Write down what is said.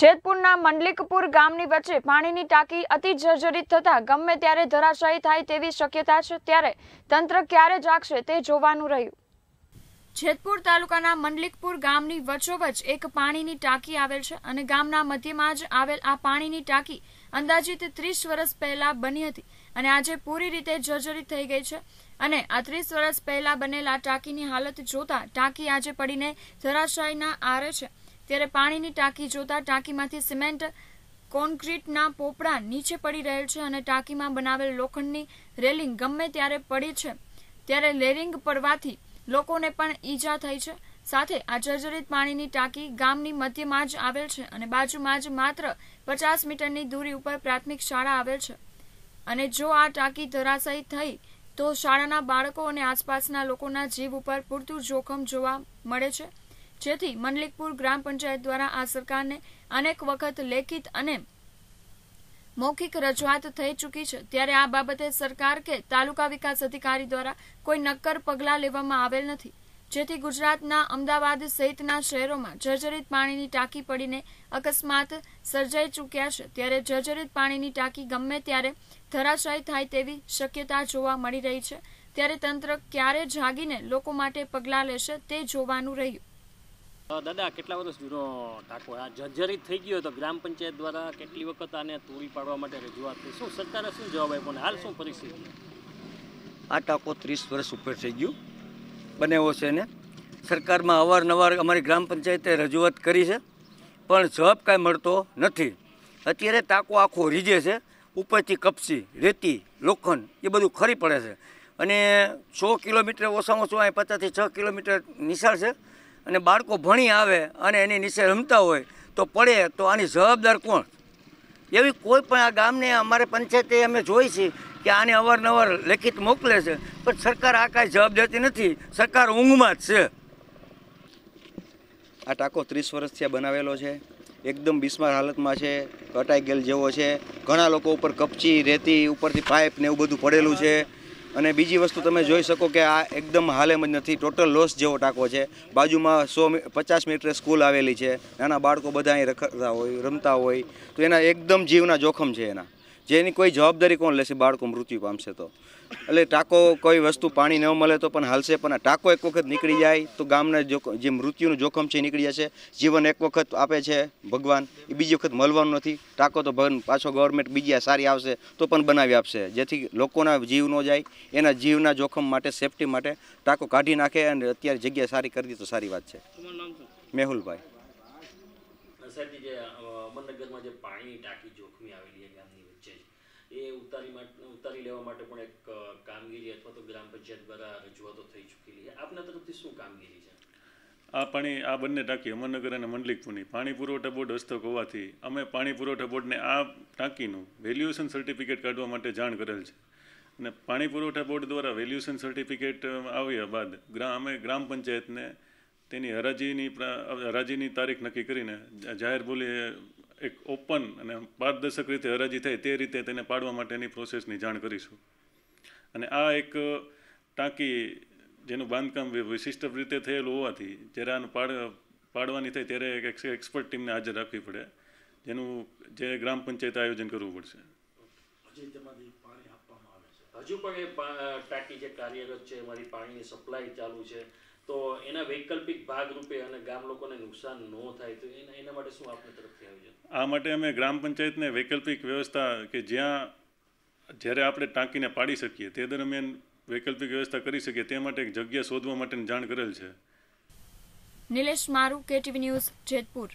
જેતપુરના મંડલિકપુર ગામની વચ્ચે પાણીની ટાંકી અતિ જર્જરિત થતા ગમે ત્યારે ધરાશાયી થાય તેવી શક્યતા છે ત્યારે તંત્ર ક્યારે જાગશે તે જોવાનું રહ્યું જેતપુર તાલુકાના મંડલિકપુર ગામની વચ્ચોવચ્ચ એક પાણીની ટાંકી આવેલ છે અને ગામના મધ્યમાં જ આવેલ આ પાણીની ટાંકી અંદાજિત ત્રીસ વર્ષ પહેલા બની હતી અને આજે પૂરી રીતે જર્જરિત થઈ ગઈ છે અને આ ત્રીસ વર્ષ પહેલા બનેલા ટાંકીની હાલત જોતા ટાંકી આજે પડીને ધરાશાયીના આરે છે ત્યારે પાણીની ટાંકી જોતા ટાંકીમાંથી સિમેન્ટ કોન્ક્રીટના પોપડા નીચે પડી રહેલ છે અને ટાંકીમાં બનાવેલ લોખંડની રેલિંગ ગમે ત્યારે પડી છે ત્યારે રેલિંગ પડવાથી લોકોને પણ ઈજા થઈ છે સાથે આ જર્જરિત પાણીની ટાંકી ગામની મધ્યમાં જ આવેલ છે અને બાજુમાં જ માત્ર પચાસ મીટરની દૂરી ઉપર પ્રાથમિક શાળા આવેલ છે અને જો આ ટાંકી ધરાશયી થઈ તો શાળાના બાળકો અને આસપાસના લોકોના જીવ ઉપર પૂરતું જોખમ જોવા મળે છે જેથી મંડલિકપુર ગ્રામ પંચાયત દ્વારા આ સરકારને અનેક વખત લેખિત અને મૌખિક રજૂઆત થઈ ચૂકી છે ત્યારે આ બાબતે સરકાર કે તાલુકા વિકાસ અધિકારી દ્વારા કોઈ નક્કર પગલાં લેવામાં આવેલ નથી જેથી ગુજરાતના અમદાવાદ સહિતના શહેરોમાં જર્જરિત પાણીની ટાંકી પડીને અકસ્માત સર્જાઈ ચૂક્યા છે ત્યારે જર્જરિત પાણીની ટાંકી ગમે ત્યારે ધરાશાયી થાય તેવી શક્યતા જોવા મળી રહી છે ત્યારે તંત્ર ક્યારે જાગીને લોકો માટે પગલાં લેશે તે જોવાનું રહ્યું દાદા કેટલા વર્ષ જૂનો ટાંકો આ જર્જરિત થઈ ગયો તો ગ્રામ પંચાયત દ્વારા કેટલી વખત આને તોડી પાડવા માટે રજૂઆત થઈ શું સરકારે શું જવાબ આપ્યો હાલ શું પરિસ્થિતિ આ ટાંકો ત્રીસ વર્ષ ઉપર થઈ ગયું બનેવો છે ને સરકારમાં અવારનવાર અમારી ગ્રામ પંચાયતે રજૂઆત કરી છે પણ જવાબ કાંઈ મળતો નથી અત્યારે ટાંકો આખો રીજે છે ઉપરથી કપસી રેતી લોખંડ એ બધું ખરી પડે છે અને સો કિલોમીટર ઓછામાં ઓછું અહીં પચાસથી છ કિલોમીટર નિશાળ છે અને બાળકો ભણી આવે અને એની નીચે રમતા હોય તો પડે તો આની જવાબદાર કોણ એવી કોઈ પણ આ ગામને અમારે પંચાયતે અમે જોઈ છે કે આને અવારનવાર લેખિત મોકલે છે પણ સરકાર આ કાંઈ જવાબ દેતી નથી સરકાર ઊંઘમાં જ છે આ ટાંકો ત્રીસ વર્ષથી બનાવેલો છે એકદમ બિસ્માર હાલતમાં છે કટાઈ ગયેલ જેવો છે ઘણા લોકો ઉપર કપચી રેતી ઉપરથી પાઇપ ને એવું બધું પડેલું છે અને બીજી વસ્તુ તમે જોઈ શકો કે આ એકદમ હાલેમ જ નથી ટોટલ લોસ જેવો ટાંકો છે બાજુમાં સો પચાસ મીટરે સ્કૂલ આવેલી છે નાના બાળકો બધા અહીં રખડતા હોય રમતા હોય તો એના એકદમ જીવના જોખમ છે એના જેની કોઈ જવાબદારી કોણ લેશે બાળકો મૃત્યુ પામશે તો એટલે ટાંકો કોઈ વસ્તુ પાણી ન મળે તો પણ હાલશે પણ આ ટાંકો એક વખત નીકળી જાય તો ગામના જે મૃત્યુનું જોખમ છે નીકળી જશે જીવન એક વખત આપે છે ભગવાન એ બીજી વખત મળવાનું નથી ટાંકો તો પાછો ગવર્મેન્ટ બીજી સારી આવશે તો પણ બનાવી આપશે જેથી લોકોના જીવ ન જાય એના જીવના જોખમ માટે સેફટી માટે ટાંકો કાઢી નાખે અને અત્યારે જગ્યા સારી કરી તો સારી વાત છે મેહુલભાઈ સાહેબ જે અમરનગરમાં જે પાણી ટાંકી જોખમી આવેલી છે ગામની ઉતારી ઉતારી લેવા માટે પણ એક કામગીરી અથવા તો ગ્રામ પંચાયત દ્વારા રજૂઆતો થઈ ચૂકેલી છે આપના તરફથી શું કામગીરી છે આ પાણી આ બંને ટાંકી અમરનગર અને મંડલિકપુરની પાણી પુરવઠા બોર્ડ હસ્તક હોવાથી અમે પાણી પુરવઠા બોર્ડને આ ટાંકીનું વેલ્યુએશન સર્ટિફિકેટ કાઢવા માટે જાણ કરેલ છે અને પાણી પુરવઠા બોર્ડ દ્વારા વેલ્યુએશન સર્ટિફિકેટ આવ્યા બાદ ગ્રામ અમે ગ્રામ પંચાયતને તેની હરાજીની હરાજીની તારીખ નક્કી કરીને જાહેર બોલી એક ઓપન અને પારદર્શક રીતે હરાજી થાય તે રીતે તેને પાડવા માટેની પ્રોસેસની જાણ કરીશું અને આ એક ટાંકી જેનું બાંધકામ વિશિષ્ટ રીતે થયેલું હોવાથી જ્યારે આનું પાડ પાડવાની થાય ત્યારે એક એક્સપર્ટ ટીમને હાજર રાખવી પડે જેનું જે ગ્રામ પંચાયત આયોજન કરવું પડશે હજુ પણ એ ટાંકી જે કાર્યરત છે મારી પાણીની સપ્લાય ચાલુ છે તો એના વૈકલ્પિક ભાગ રૂપે અને ગામ લોકોને નુકસાન ન થાય તો એના માટે શું આપણે તરફથી આયોજન આ માટે અમે ગ્રામ પંચાયતને વૈકલ્પિક વ્યવસ્થા કે જ્યાં જ્યારે આપણે ટાંકીને પાડી શકીએ તે દરમિયાન વૈકલ્પિક વ્યવસ્થા કરી શકીએ તે માટે એક જગ્યા શોધવા માટેની જાણ કરેલ છે નિલેશ મારુ કેટીવી ન્યૂઝ જેતપુર